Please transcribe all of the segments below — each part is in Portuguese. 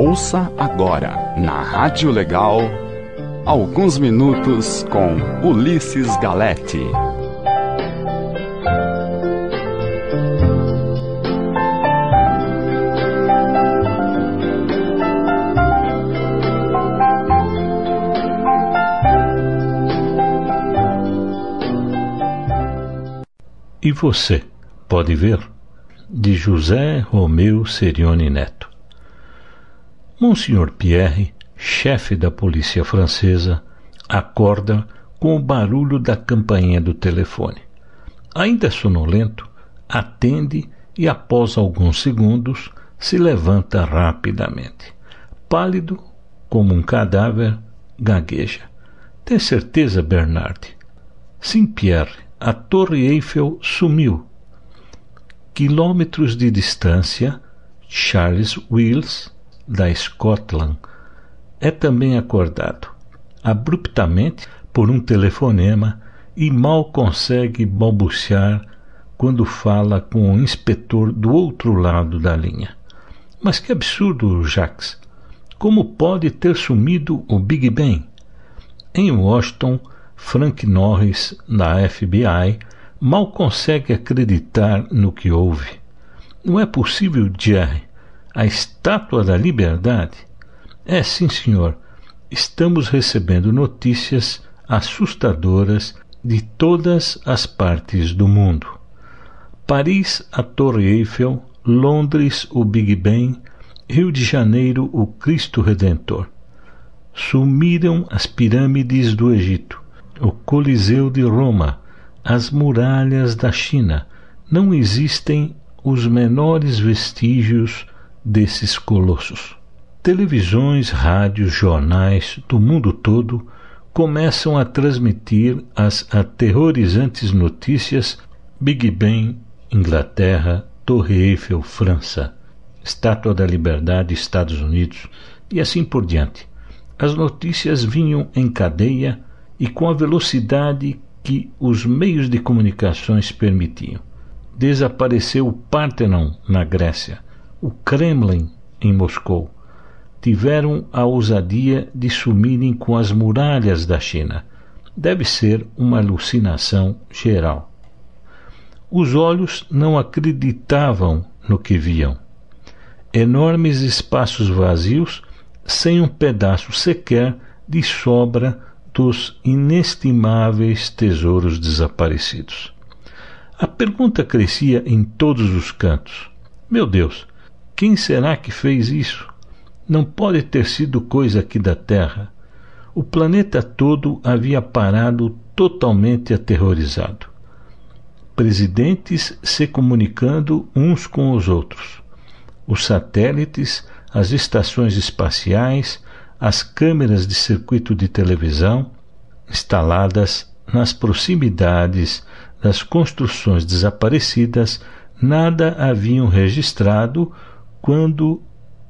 Ouça agora, na Rádio Legal, alguns minutos com Ulisses Galete. E você pode ver? De José Romeu Serione Neto. Monsenhor Pierre, chefe da polícia francesa, acorda com o barulho da campainha do telefone. Ainda sonolento, atende e, após alguns segundos, se levanta rapidamente. Pálido como um cadáver, gagueja. Tem certeza, Bernard? Sim, Pierre, a Torre Eiffel sumiu. Quilômetros de distância, Charles Wills da Scotland é também acordado abruptamente por um telefonema e mal consegue balbuciar quando fala com o inspetor do outro lado da linha. Mas que absurdo, Jax! Como pode ter sumido o Big Ben? Em Washington, Frank Norris, da FBI, mal consegue acreditar no que houve. Não é possível, Jerry a Estátua da Liberdade? É, sim, senhor. Estamos recebendo notícias assustadoras de todas as partes do mundo. Paris, a Torre Eiffel, Londres, o Big Ben, Rio de Janeiro, o Cristo Redentor. Sumiram as pirâmides do Egito, o Coliseu de Roma, as muralhas da China. Não existem os menores vestígios desses colossos. Televisões, rádios, jornais do mundo todo começam a transmitir as aterrorizantes notícias Big Ben, Inglaterra, Torre Eiffel, França, Estátua da Liberdade, Estados Unidos e assim por diante. As notícias vinham em cadeia e com a velocidade que os meios de comunicações permitiam. Desapareceu o Partenon na Grécia o Kremlin em Moscou, tiveram a ousadia de sumirem com as muralhas da China. Deve ser uma alucinação geral. Os olhos não acreditavam no que viam. Enormes espaços vazios, sem um pedaço sequer de sobra dos inestimáveis tesouros desaparecidos. A pergunta crescia em todos os cantos: Meu Deus, quem será que fez isso? Não pode ter sido coisa aqui da Terra. O planeta todo havia parado totalmente aterrorizado. Presidentes se comunicando uns com os outros. Os satélites, as estações espaciais, as câmeras de circuito de televisão instaladas nas proximidades das construções desaparecidas nada haviam registrado quando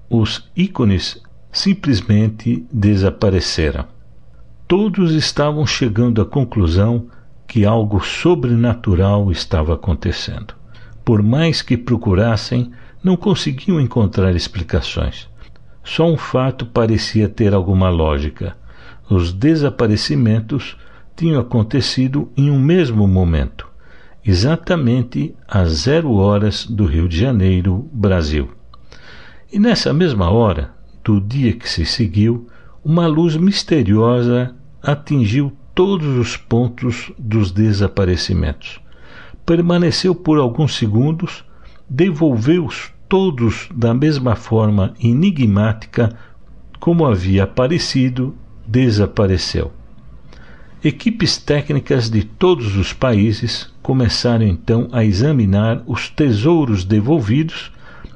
os ícones simplesmente desapareceram. Todos estavam chegando à conclusão que algo sobrenatural estava acontecendo. Por mais que procurassem, não conseguiam encontrar explicações. Só um fato parecia ter alguma lógica. Os desaparecimentos tinham acontecido em um mesmo momento, exatamente às zero horas do Rio de Janeiro, Brasil. E nessa mesma hora do dia que se seguiu, uma luz misteriosa atingiu todos os pontos dos desaparecimentos. Permaneceu por alguns segundos, devolveu-os todos da mesma forma enigmática como havia aparecido, desapareceu. Equipes técnicas de todos os países começaram então a examinar os tesouros devolvidos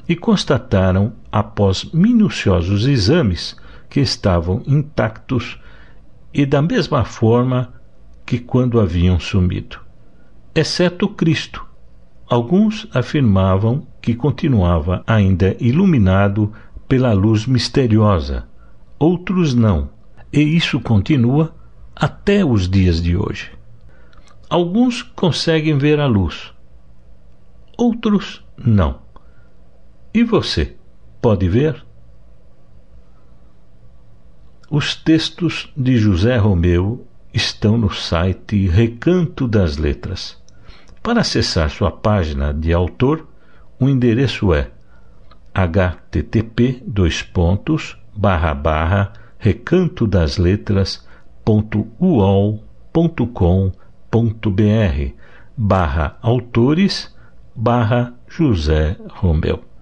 e constataram, após minuciosos exames, que estavam intactos e da mesma forma que quando haviam sumido, exceto Cristo. Alguns afirmavam que continuava ainda iluminado pela luz misteriosa, outros não, e isso continua até os dias de hoje. Alguns conseguem ver a luz, outros não. E você pode ver? Os textos de José Romeu estão no site Recanto das Letras. Para acessar sua página de autor, o endereço é http recanto das letras autores José Romeu.